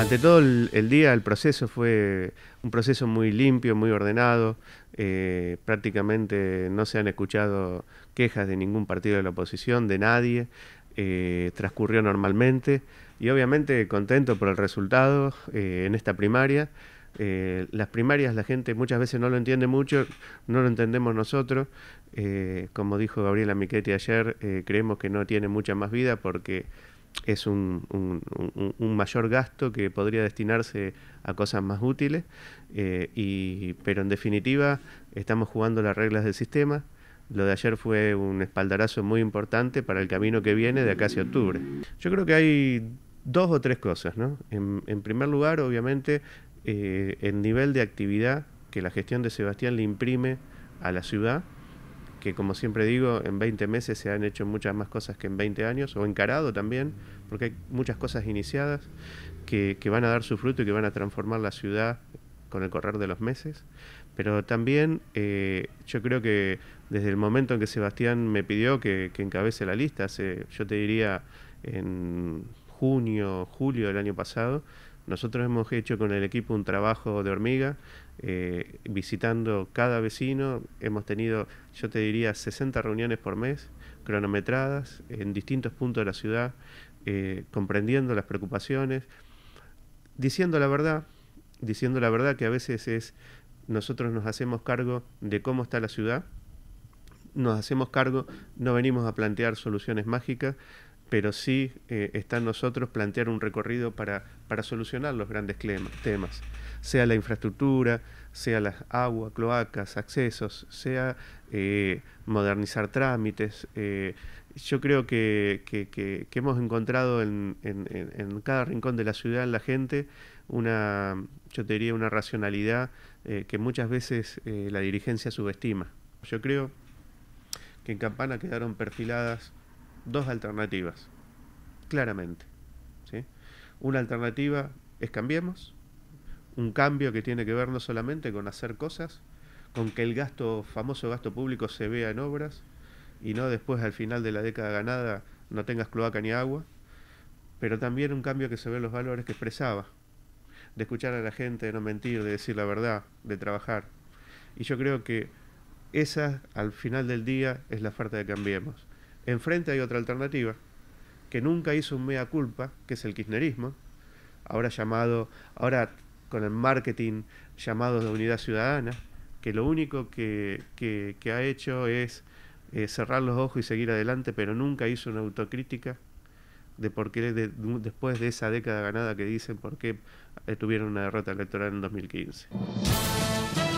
Ante todo el, día, el proceso fue un proceso muy limpio, muy ordenado. Eh, prácticamente no se han escuchado quejas de ningún partido de la oposición, de nadie. Eh, transcurrió normalmente y obviamente contento por el resultado eh, en esta primaria. las primarias la gente muchas veces no lo entiende mucho, no lo entendemos nosotros. como dijo Gabriela Miquetti ayer, creemos que no tiene mucha más vida porque es un, mayor gasto que podría destinarse a cosas más útiles, eh, y, pero en definitiva estamos jugando las reglas del sistema. Lo de ayer fue un espaldarazo muy importante para el camino que viene de acá hacia octubre. Yo creo que hay dos o tres cosas. ¿no? En, primer lugar, obviamente, eh, el nivel de actividad que la gestión de Sebastián le imprime a la ciudad que como siempre digo, en 20 meses se han hecho muchas más cosas que en 20 años, o encarado también, porque hay muchas cosas iniciadas que, van a dar su fruto y que van a transformar la ciudad con el correr de los meses. Pero también eh, yo creo que desde el momento en que Sebastián me pidió que, encabece la lista, yo te diría en junio, julio del año pasado, nosotros hemos hecho con el equipo un trabajo de hormiga, eh, visitando cada vecino. Hemos tenido, yo te diría, 60 reuniones por mes, cronometradas, en distintos puntos de la ciudad, eh, comprendiendo las preocupaciones, diciendo la verdad, diciendo la verdad que a veces es, nosotros nos hacemos cargo de cómo está la ciudad, nos hacemos cargo, no venimos a plantear soluciones mágicas, pero sí eh, está en nosotros plantear un recorrido para, solucionar los grandes temas, sea la infraestructura, sea las aguas, cloacas, accesos, sea eh, modernizar trámites. Eh, yo creo que, hemos encontrado en, en, cada rincón de la ciudad, en la gente, una, yo diría, una racionalidad que muchas veces la dirigencia subestima. Yo creo que en Campana quedaron perfiladas dos alternativas, claramente. ¿sí? Una alternativa es cambiemos, un cambio que tiene que ver no solamente con hacer cosas, con que el gasto, famoso gasto público se vea en obras y no después al final de la década ganada no tengas cloaca ni agua, pero también un cambio que se vea en los valores que expresaba, de escuchar a la gente, de no mentir, de decir la verdad, de trabajar. Y yo creo que esa, al final del día, es la oferta de Cambiemos. Enfrente hay otra alternativa, que nunca hizo un mea culpa, que es el kirchnerismo, ahora llamado, ahora con el marketing llamado de unidad ciudadana, que lo único que, ha hecho es eh, cerrar los ojos y seguir adelante, pero nunca hizo una autocrítica de por qué después de esa década ganada que dicen por qué eh, tuvieron una derrota electoral en 2015.